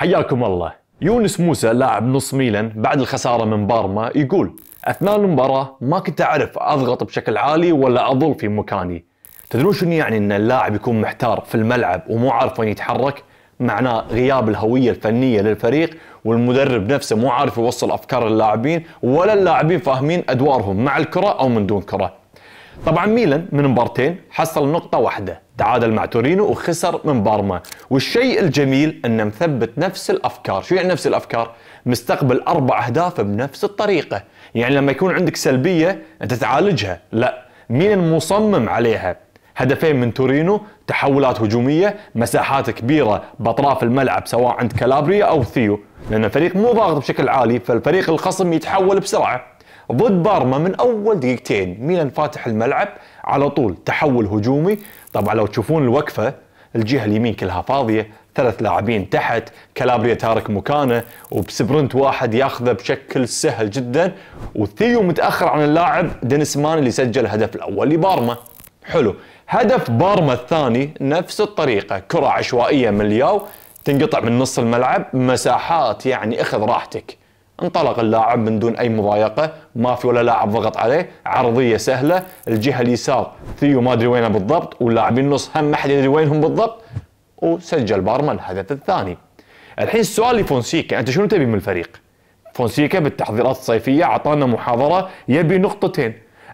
حياكم الله يونس موسى لاعب نص ميلان بعد الخسارة من بارما يقول أثناء المباراة ما كنت أعرف أضغط بشكل عالي ولا أظل في مكاني تدرون شنو يعني أن اللاعب يكون محتار في الملعب ومو عارف وين يتحرك معناه غياب الهوية الفنية للفريق والمدرب نفسه مو عارف يوصل أفكار اللاعبين ولا اللاعبين فاهمين أدوارهم مع الكرة أو من دون كرة طبعا ميلان من مبارتين حصل نقطة واحدة تعادل مع تورينو وخسر من بارما والشيء الجميل انه مثبت نفس الافكار شو يعني نفس الافكار مستقبل اربع اهداف بنفس الطريقه يعني لما يكون عندك سلبيه انت تعالجها لا مين المصمم عليها هدفين من تورينو تحولات هجوميه مساحات كبيره باطراف الملعب سواء عند كالابريا او ثيو لان الفريق مو ضاغط بشكل عالي فالفريق الخصم يتحول بسرعه ضد بارما من اول دقيقتين ميلان فاتح الملعب على طول تحول هجومي طبعا لو تشوفون الوقفه الجهه اليمين كلها فاضيه ثلاث لاعبين تحت كالابريا تارك مكانه وبسبرنت واحد ياخذه بشكل سهل جدا وثيو متاخر عن اللاعب دينيس مان اللي سجل الهدف الاول لبارما حلو هدف بارما الثاني نفس الطريقه كره عشوائيه من الياو تنقطع من نص الملعب مساحات يعني اخذ راحتك انطلق اللاعب من دون أي مضايقة ما في ولا لاعب ضغط عليه عرضية سهلة الجهة اليسار ثيو ما أدري وينه بالضبط واللاعبين النص هم ما حد يدري وينهم بالضبط وسجل بارما الهدف الثاني الحين السؤال لفونسيكا أنت شنو تبي من الفريق؟ فونسيكا بالتحضيرات الصيفية أعطانا محاضرة يبي نقطتين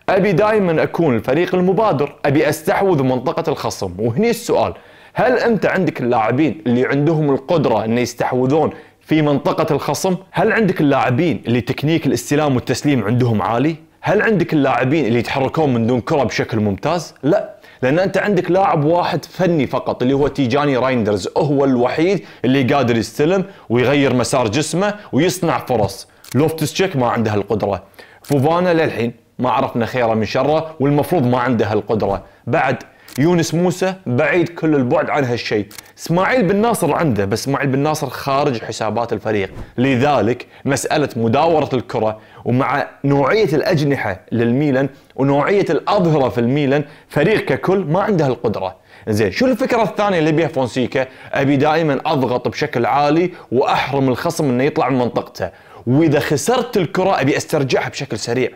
أبي دائما أكون الفريق المبادر أبي أستحوذ منطقة الخصم وهني السؤال هل انت عندك اللاعبين اللي عندهم القدره انه يستحوذون في منطقة الخصم هل عندك اللاعبين اللي تكنيك الاستلام والتسليم عندهم عالي هل عندك اللاعبين اللي يتحركون من دون كرة بشكل ممتاز لا لان انت عندك لاعب واحد فني فقط اللي هو تيجاني رايندرز هو الوحيد اللي قادر يستلم ويغير مسار جسمه ويصنع فرص لوفتس تشيك ما عنده القدرة فوفانا للحين ما عرفنا خيره من شره والمفروض ما عنده القدرة بعد يونس موسى بعيد كل البعد عن هالشيء اسماعيل بن ناصر عنده بس اسماعيل بن ناصر خارج حسابات الفريق لذلك مسألة مداورة الكرة ومع نوعية الأجنحة للميلان ونوعية الأظهرة في الميلان فريق ككل ما عنده القدرة زين شو الفكرة الثانية اللي بيها فونسيكا أبي دائما أضغط بشكل عالي وأحرم الخصم أنه يطلع من منطقته وإذا خسرت الكرة أبي أسترجعها بشكل سريع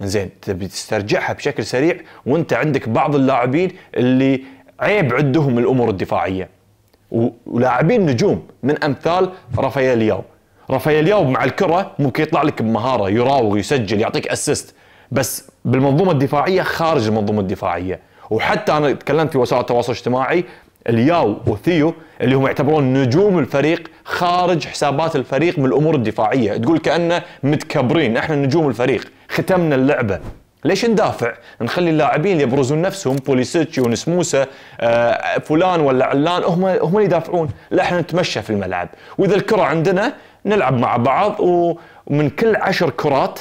زين تبي تسترجعها بشكل سريع وانت عندك بعض اللاعبين اللي عيب عندهم الامور الدفاعيه ولاعبين نجوم من امثال رافائيل ياو رافائيل ياو مع الكره ممكن يطلع لك بمهاره يراوغ يسجل يعطيك اسيست بس بالمنظومه الدفاعيه خارج المنظومه الدفاعيه وحتى انا تكلمت في وسائل التواصل الاجتماعي الياو وثيو اللي هم يعتبرون نجوم الفريق خارج حسابات الفريق من الامور الدفاعيه تقول كانه متكبرين احنا نجوم الفريق ختمنا اللعبه ليش ندافع؟ نخلي اللاعبين يبرزون نفسهم بوليسيتش ونسموسه آه فلان ولا علان هم هم اللي يدافعون، لا احنا نتمشى في الملعب، واذا الكره عندنا نلعب مع بعض ومن كل عشر كرات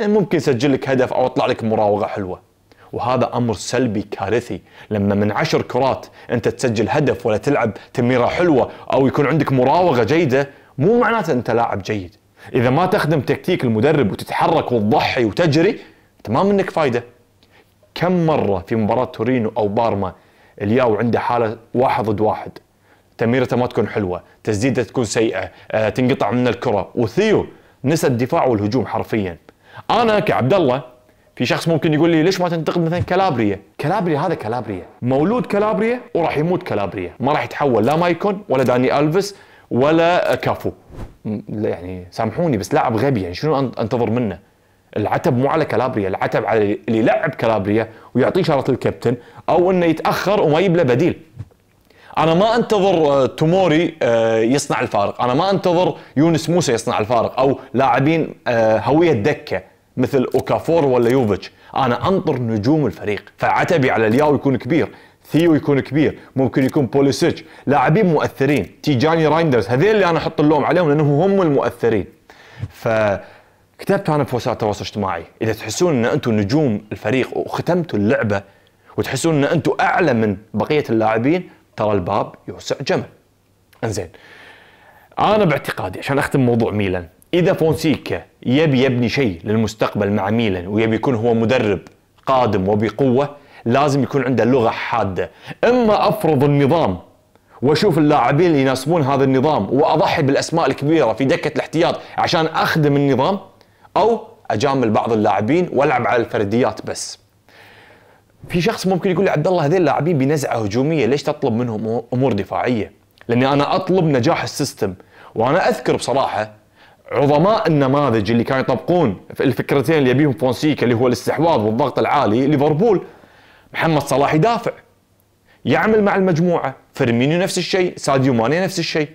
ممكن يسجل لك هدف او يطلع لك مراوغه حلوه. وهذا امر سلبي كارثي لما من عشر كرات انت تسجل هدف ولا تلعب تمريره حلوه او يكون عندك مراوغه جيده مو معناته انت لاعب جيد اذا ما تخدم تكتيك المدرب وتتحرك وتضحي وتجري تمام منك فايده كم مره في مباراه تورينو او بارما الياو عنده حاله واحد ضد واحد تمريرته ما تكون حلوه تسديده تكون سيئه آه، تنقطع من الكره وثيو نسى الدفاع والهجوم حرفيا انا كعبد الله في شخص ممكن يقول لي ليش ما تنتقد مثلا كالابريا؟ كالابريا هذا كالابريا، مولود كالابريا وراح يموت كالابريا، ما راح يتحول لا مايكون ولا داني الفيس ولا كافو. يعني سامحوني بس لاعب غبي يعني شنو انتظر منه؟ العتب مو على كالابريا، العتب على اللي يلعب كالابريا ويعطيه شاره الكابتن او انه يتاخر وما يجيب له بديل. انا ما انتظر آه، توموري آه، يصنع الفارق، انا ما انتظر يونس موسى يصنع الفارق او لاعبين آه، هويه دكه. مثل اوكافور ولا يوفيتش انا انطر نجوم الفريق فعتبي على الياو يكون كبير ثيو يكون كبير ممكن يكون بوليسيتش لاعبين مؤثرين تيجاني رايندرز هذين اللي انا احط اللوم عليهم لانهم هم المؤثرين ف كتبت انا في وسائل التواصل الاجتماعي اذا تحسون ان انتم نجوم الفريق وختمتوا اللعبه وتحسون ان انتم اعلى من بقيه اللاعبين ترى الباب يوسع جمل انزين انا باعتقادي عشان اختم موضوع ميلان إذا فونسيكا يبي يبني شيء للمستقبل مع ميلان ويبي يكون هو مدرب قادم وبقوة لازم يكون عنده لغة حادة إما أفرض النظام واشوف اللاعبين اللي يناسبون هذا النظام واضحي بالاسماء الكبيره في دكه الاحتياط عشان اخدم النظام او اجامل بعض اللاعبين والعب على الفرديات بس. في شخص ممكن يقول لي عبد الله هذين اللاعبين بنزعه هجوميه ليش تطلب منهم امور دفاعيه؟ لاني انا اطلب نجاح السيستم وانا اذكر بصراحه عظماء النماذج اللي كانوا يطبقون الفكرتين اللي يبيهم فونسيكا اللي هو الاستحواذ والضغط العالي ليفربول محمد صلاح يدافع يعمل مع المجموعه فيرمينيو نفس الشيء ساديو ماني نفس الشيء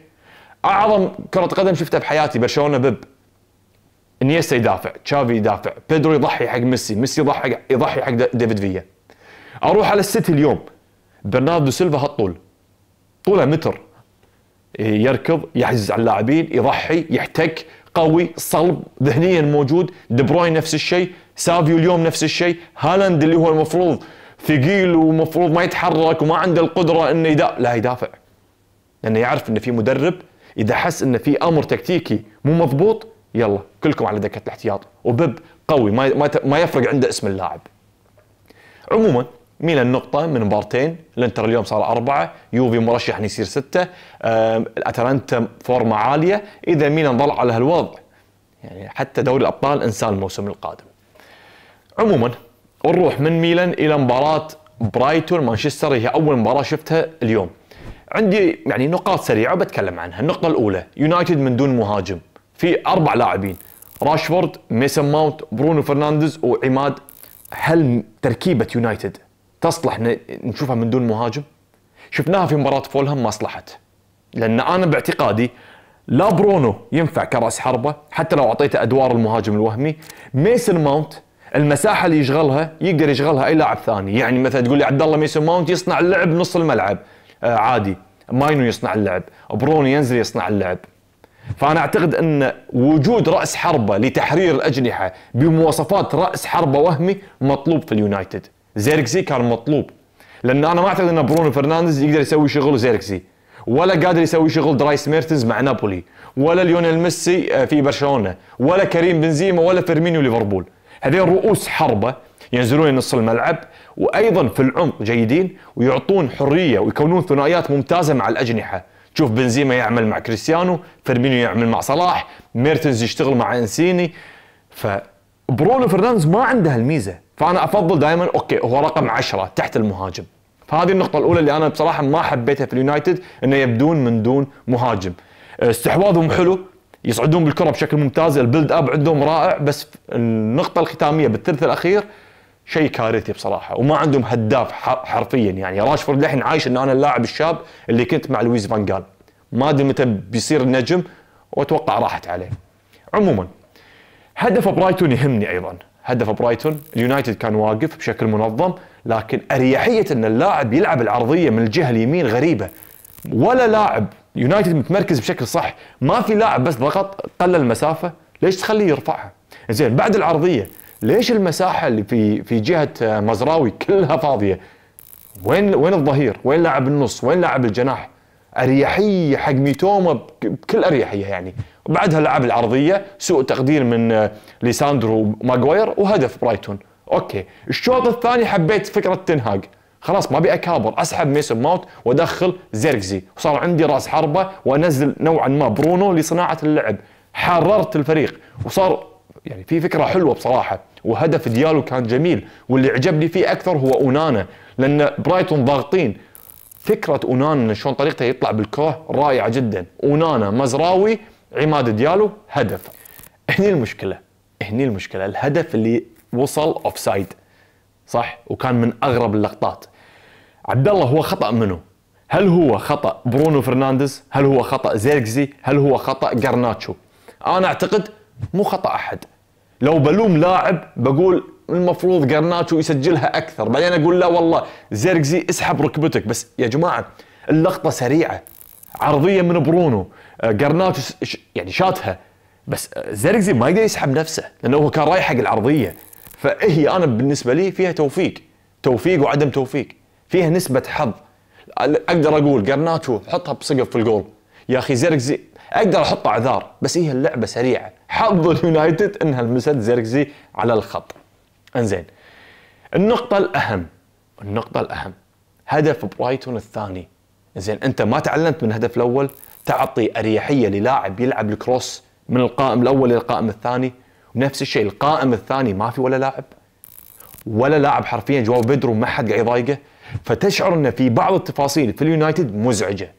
اعظم كره قدم شفتها بحياتي برشلونه بيب انيستا يدافع تشافي يدافع بيدرو يضحي حق ميسي ميسي يضحي يضحي حق ديفيد فيا اروح على السيتي اليوم برناردو سيلفا هالطول طوله متر يركض يحجز على اللاعبين يضحي يحتك قوي صلب ذهنيا موجود دي بروين نفس الشيء سافيو اليوم نفس الشيء هالاند اللي هو المفروض ثقيل ومفروض ما يتحرك وما عنده القدره انه يدا لا يدافع لانه يعرف انه في مدرب اذا حس انه في امر تكتيكي مو مضبوط يلا كلكم على دكه الاحتياط وبيب قوي ما ما يفرق عنده اسم اللاعب عموما ميلان نقطه من مبارتين الانتر اليوم صار اربعه يوفي مرشح ان يصير سته اتلانتا فورمه عاليه اذا ميلان ظل على هالوضع يعني حتى دوري الابطال انسان الموسم القادم عموما نروح من ميلان الى مباراه برايتون مانشستر هي اول مباراه شفتها اليوم عندي يعني نقاط سريعه بتكلم عنها النقطه الاولى يونايتد من دون مهاجم في اربع لاعبين راشفورد ميسن ماونت برونو فرنانديز وعماد هل تركيبه يونايتد تصلح نشوفها من دون مهاجم شفناها في مباراة فولهام ما صلحت لأن أنا باعتقادي لا برونو ينفع كرأس حربة حتى لو أعطيته أدوار المهاجم الوهمي ميسن ماونت المساحة اللي يشغلها يقدر يشغلها أي لاعب ثاني يعني مثلا تقول لي عبد الله ميسن ماونت يصنع اللعب نص الملعب آه عادي ماينو يصنع اللعب برونو ينزل يصنع اللعب فانا اعتقد ان وجود راس حربه لتحرير الاجنحه بمواصفات راس حربه وهمي مطلوب في اليونايتد زيركسي كان مطلوب لان انا ما اعتقد ان برونو فرنانديز يقدر يسوي شغل زيركسي ولا قادر يسوي شغل درايس ميرتنز مع نابولي ولا ليونيل ميسي آه، في برشلونه ولا كريم بنزيما ولا فيرمينيو ليفربول هذين رؤوس حربه ينزلون نص الملعب وايضا في العمق جيدين ويعطون حريه ويكونون ثنائيات ممتازه مع الاجنحه تشوف بنزيما يعمل مع كريستيانو فيرمينيو يعمل مع صلاح ميرتنز يشتغل مع انسيني فبرونو فرنانديز ما عنده الميزه فانا افضل دائما اوكي هو رقم 10 تحت المهاجم فهذه النقطة الأولى اللي أنا بصراحة ما حبيتها في اليونايتد أنه يبدون من دون مهاجم أه، استحواذهم حلو يصعدون بالكرة بشكل ممتاز البيلد أب عندهم رائع بس النقطة الختامية بالثلث الأخير شيء كارثي بصراحة وما عندهم هداف حرفيا يعني راشفورد للحين عايش أنه أنا اللاعب الشاب اللي كنت مع لويس فان جال ما أدري متى بيصير النجم وأتوقع راحت عليه عموما هدف برايتون يهمني أيضا هدف برايتون اليونايتد كان واقف بشكل منظم لكن اريحيه ان اللاعب يلعب العرضيه من الجهه اليمين غريبه ولا لاعب يونايتد متمركز بشكل صح ما في لاعب بس ضغط قلل المسافه ليش تخليه يرفعها زين بعد العرضيه ليش المساحه اللي في في جهه مزراوي كلها فاضيه وين وين الظهير وين لاعب النص وين لاعب الجناح اريحيه حق ميتوما بكل اريحيه يعني بعدها لعب العرضيه سوء تقدير من آه، ليساندرو ماغوير وهدف برايتون اوكي الشوط الثاني حبيت فكره تنهاج خلاص ما ابي اكابر اسحب ميسون ماوت وادخل زيركزي وصار عندي راس حربه وانزل نوعا ما برونو لصناعه اللعب حررت الفريق وصار يعني في فكره حلوه بصراحه وهدف ديالو كان جميل واللي عجبني فيه اكثر هو اونانا لان برايتون ضاغطين فكره اونانا شلون طريقته يطلع بالكوه رائعه جدا اونانا مزراوي عماد ديالو هدف هني المشكله هني المشكله الهدف اللي وصل اوف سايد صح وكان من اغرب اللقطات عبد الله هو خطا منه هل هو خطا برونو فرنانديز هل هو خطا زيركزي هل هو خطا جرناتشو انا اعتقد مو خطا احد لو بلوم لاعب بقول المفروض جرناتشو يسجلها اكثر بعدين اقول لا والله زيركزي اسحب ركبتك بس يا جماعه اللقطه سريعه عرضيه من برونو آه، جرناتو يعني شاتها بس آه، زركزي ما يقدر يسحب نفسه لانه هو كان رايح حق العرضيه فهي انا بالنسبه لي فيها توفيق توفيق وعدم توفيق فيها نسبه حظ اقدر اقول جرناتو حطها بسقف في الجول يا اخي زركزي اقدر احط اعذار بس هي اللعبه سريعه حظ اليونايتد انها لمست زركزي على الخط انزين النقطه الاهم النقطه الاهم هدف برايتون الثاني زين انت ما تعلمت من الهدف الاول تعطي اريحيه للاعب يلعب الكروس من القائم الاول للقائم الثاني ونفس الشيء القائم الثاني ما في ولا لاعب ولا لاعب حرفيا جواب بيدرو ما حد قاعد يضايقه فتشعر ان في بعض التفاصيل في اليونايتد مزعجه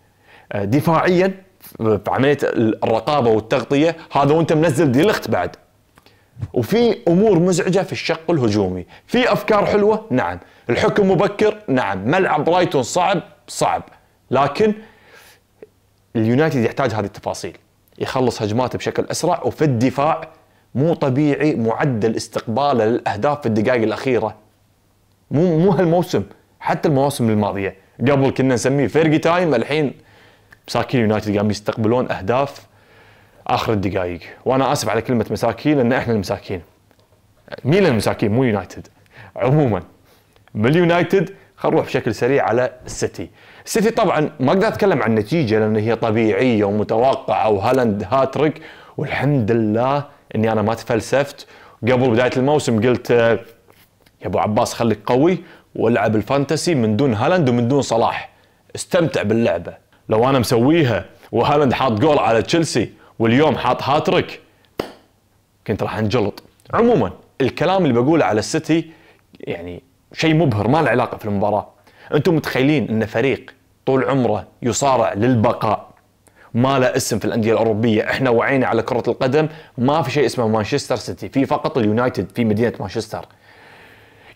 آه، دفاعيا في عمليه الرقابه والتغطيه هذا وانت منزل ديلخت بعد وفي امور مزعجه في الشق الهجومي في افكار حلوه نعم الحكم مبكر نعم ملعب برايتون صعب صعب لكن اليونايتد يحتاج هذه التفاصيل يخلص هجماته بشكل اسرع وفي الدفاع مو طبيعي معدل استقباله للاهداف في الدقائق الاخيره مو مو هالموسم حتى المواسم الماضيه قبل كنا نسميه فيرجي تايم الحين مساكين يونايتد قام يستقبلون اهداف اخر الدقائق وانا اسف على كلمه مساكين لان احنا المساكين مين المساكين مو يونايتد عموما باليونايتد خلينا نروح بشكل سريع على السيتي السيتي طبعا ما اقدر اتكلم عن النتيجه لان هي طبيعيه ومتوقعه وهالاند هاتريك والحمد لله اني انا ما تفلسفت قبل بدايه الموسم قلت يا ابو عباس خليك قوي والعب الفانتسي من دون هالاند ومن دون صلاح استمتع باللعبه لو انا مسويها وهالاند حاط جول على تشيلسي واليوم حاط هاتريك كنت راح انجلط عموما الكلام اللي بقوله على السيتي يعني شيء مبهر ما له علاقه في المباراه انتم متخيلين ان فريق طول عمره يصارع للبقاء ما له اسم في الانديه الاوروبيه احنا وعينا على كره القدم ما في شيء اسمه مانشستر سيتي في فقط اليونايتد في مدينه مانشستر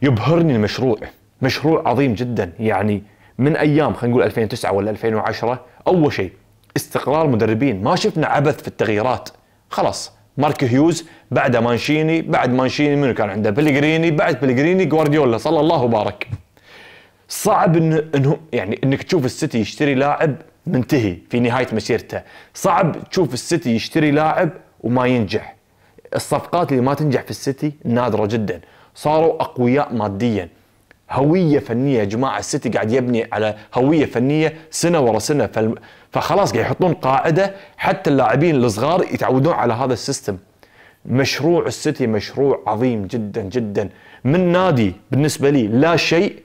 يبهرني المشروع مشروع عظيم جدا يعني من ايام خلينا نقول 2009 ولا 2010 اول شيء استقرار مدربين ما شفنا عبث في التغييرات خلاص مارك هيوز بعده مانشيني بعد مانشيني منو كان عنده بلغريني بعد بلغريني جوارديولا صلى الله وبارك صعب انه يعني انك تشوف السيتي يشتري لاعب منتهي في نهايه مسيرته صعب تشوف السيتي يشتري لاعب وما ينجح الصفقات اللي ما تنجح في السيتي نادره جدا صاروا اقوياء ماديا هويه فنيه يا جماعه السيتي قاعد يبني على هويه فنيه سنه ورا سنه فخلاص قاعد يحطون قاعده حتى اللاعبين الصغار يتعودون على هذا السيستم مشروع السيتي مشروع عظيم جدا جدا من نادي بالنسبه لي لا شيء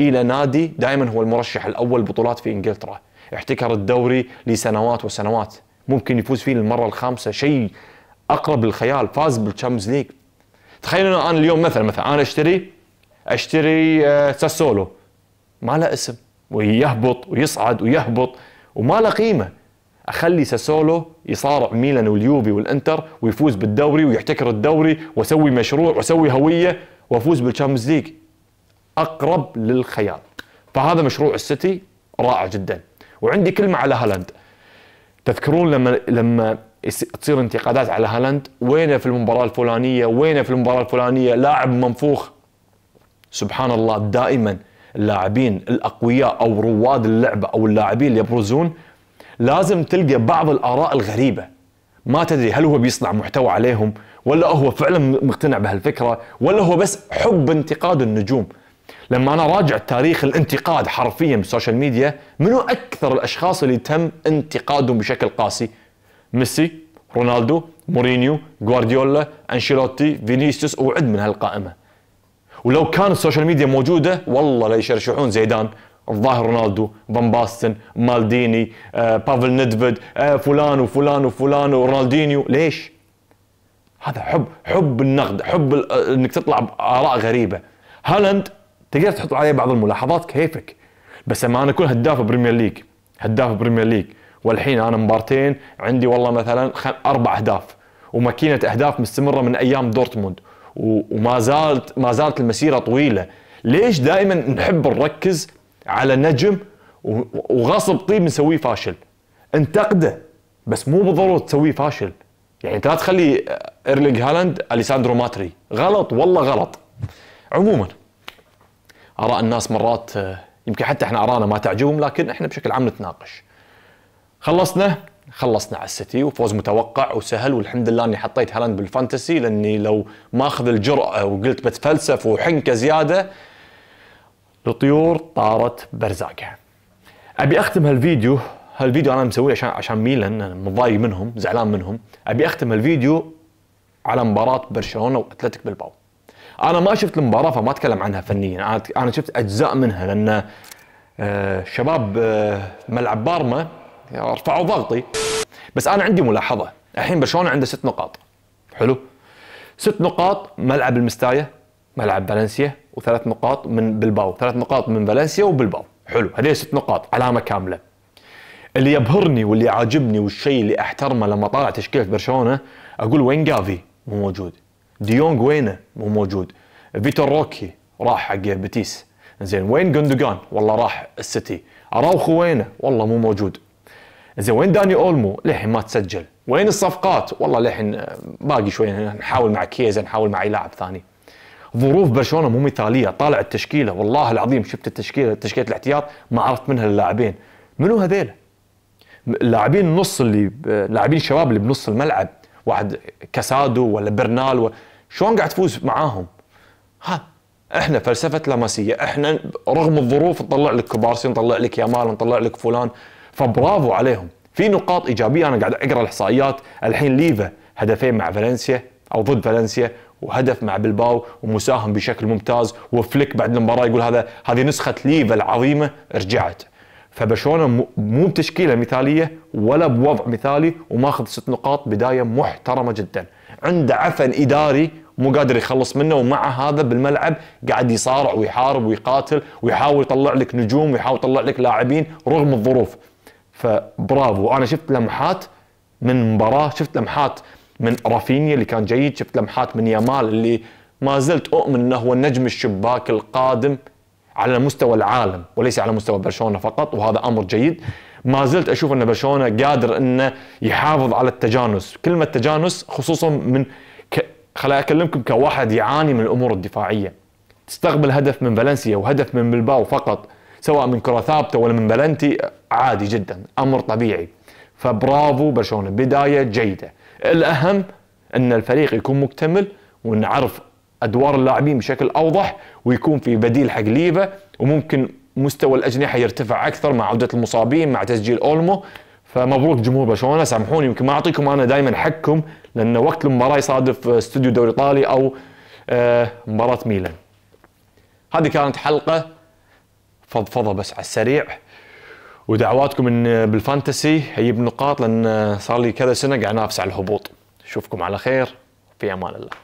الى نادي دائما هو المرشح الاول بطولات في انجلترا احتكر الدوري لسنوات وسنوات ممكن يفوز فيه للمره الخامسه شيء اقرب للخيال فاز بالتشامبيونز ليج تخيل انا اليوم مثلا مثلا انا اشتري اشتري آه، ساسولو ما له اسم ويهبط ويصعد ويهبط وما له قيمه اخلي ساسولو يصارع ميلان واليوفي والانتر ويفوز بالدوري ويحتكر الدوري واسوي مشروع واسوي هويه وافوز بالشامبيونز ليج اقرب للخيال فهذا مشروع السيتي رائع جدا وعندي كلمه على هالاند تذكرون لما لما تصير انتقادات على هالاند وينه في المباراه الفلانيه وينه في المباراه الفلانيه لاعب منفوخ سبحان الله دائما اللاعبين الاقوياء او رواد اللعبه او اللاعبين اللي يبرزون لازم تلقى بعض الاراء الغريبه ما تدري هل هو بيصنع محتوى عليهم ولا هو فعلا مقتنع بهالفكره ولا هو بس حب انتقاد النجوم لما انا راجع تاريخ الانتقاد حرفيا بالسوشيال ميديا منو اكثر الاشخاص اللي تم انتقادهم بشكل قاسي ميسي رونالدو مورينيو غوارديولا انشيلوتي فينيسيوس وعد من هالقائمه ولو كان السوشيال ميديا موجوده والله لا يشرشحون زيدان الظاهر رونالدو فان باستن مالديني آه، بافل ندفد آه، فلان وفلان وفلان ورونالدينيو ليش؟ هذا حب حب النقد حب آه، انك تطلع باراء غريبه هالاند تقدر تحط عليه بعض الملاحظات كيفك بس لما انا اكون هداف بريمير ليج هداف بريمير ليج والحين انا مبارتين عندي والله مثلا اربع اهداف وماكينه اهداف مستمره من ايام دورتموند وما زالت ما زالت المسيره طويله ليش دائما نحب نركز على نجم وغصب طيب نسويه فاشل انتقده بس مو بالضروره تسويه فاشل يعني انت لا تخلي ايرلينج هالاند اليساندرو ماتري غلط والله غلط عموما اراء الناس مرات آه، يمكن حتى احنا ارانا ما تعجبهم لكن احنا بشكل عام نتناقش خلصنا خلصنا على السيتي وفوز متوقع وسهل والحمد لله اني حطيت هالاند بالفانتسي لاني لو ماخذ اخذ الجرأه وقلت بتفلسف وحنكه زياده الطيور طارت برزاقها. ابي اختم هالفيديو هالفيديو انا مسويه عشان عشان ميلان انا متضايق منهم زعلان منهم ابي اختم هالفيديو على مباراه برشلونه واتلتيك بالباو. انا ما شفت المباراه فما اتكلم عنها فنيا انا شفت اجزاء منها لان آه، شباب آه، ملعب بارما ارفعوا يعني ضغطي بس انا عندي ملاحظه الحين برشلونه عنده ست نقاط حلو ست نقاط ملعب المستايه ملعب فالنسيا وثلاث نقاط من بلباو ثلاث نقاط من فالنسيا وبلباو حلو هذه ست نقاط علامه كامله اللي يبهرني واللي عاجبني والشيء اللي احترمه لما طالع تشكيله برشلونه اقول وين جافي مو موجود ديونج وينه مو موجود فيتور روكي راح حق بتيس زين وين جندوجان والله راح السيتي اراوخو وينه والله مو موجود زين وين داني اولمو؟ للحين ما تسجل، وين الصفقات؟ والله للحين آه، باقي شوي نحاول مع كيزا نحاول مع اي لاعب ثاني. ظروف برشلونه مو مثاليه، طالع التشكيله والله العظيم شفت التشكيله تشكيله الاحتياط ما عرفت منها اللاعبين، منو هذيل؟ اللاعبين النص اللي آه، لاعبين الشباب اللي بنص الملعب، واحد كاسادو ولا برنال و... شلون قاعد تفوز معاهم؟ ها احنا فلسفه لاماسيه، احنا رغم الظروف نطلع لك كبارسي نطلع لك يامال، نطلع لك فلان، فبرافو عليهم في نقاط ايجابيه انا قاعد اقرا الاحصائيات الحين ليفا هدفين مع فالنسيا او ضد فالنسيا وهدف مع بلباو ومساهم بشكل ممتاز وفليك بعد المباراه يقول هذا هذه نسخه ليفا العظيمه رجعت فبرشلونه مو بتشكيله مثاليه ولا بوضع مثالي وماخذ ست نقاط بدايه محترمه جدا عنده عفن اداري مو قادر يخلص منه ومع هذا بالملعب قاعد يصارع ويحارب ويقاتل ويحاول يطلع لك نجوم ويحاول يطلع لك لاعبين رغم الظروف فبرافو انا شفت لمحات من مباراه شفت لمحات من رافينيا اللي كان جيد شفت لمحات من يامال اللي ما زلت اؤمن انه هو نجم الشباك القادم على مستوى العالم وليس على مستوى برشلونه فقط وهذا امر جيد ما زلت اشوف ان برشلونه قادر انه يحافظ على التجانس كلمه تجانس خصوصا من ك... خليني اكلمكم كواحد يعاني من الامور الدفاعيه تستقبل هدف من فالنسيا وهدف من بلباو فقط سواء من كره ثابته ولا من بلنتي عادي جدا امر طبيعي فبرافو برشلونه بدايه جيده الاهم ان الفريق يكون مكتمل ونعرف ادوار اللاعبين بشكل اوضح ويكون في بديل حق ليفا وممكن مستوى الاجنحه يرتفع اكثر مع عوده المصابين مع تسجيل اولمو فمبروك جمهور برشلونه سامحوني يمكن ما اعطيكم انا دائما حقكم لان وقت المباراه يصادف استوديو دوري ايطالي او آه، مباراه ميلان. هذه كانت حلقه فضفضه بس على السريع ودعواتكم ان بالفانتسي اجيب نقاط لان صار لي كذا سنه قاعد انافس على الهبوط اشوفكم على خير في امان الله